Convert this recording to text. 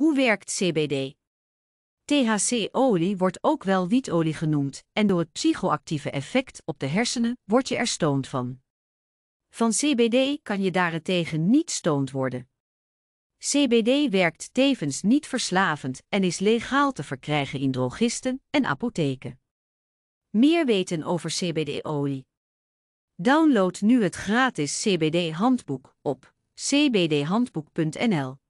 Hoe werkt CBD? THC-olie wordt ook wel wietolie genoemd en door het psychoactieve effect op de hersenen word je er stoond van. Van CBD kan je daarentegen niet stoond worden. CBD werkt tevens niet verslavend en is legaal te verkrijgen in drogisten en apotheken. Meer weten over CBD-olie. Download nu het gratis CBD-handboek op cbdhandboek.nl.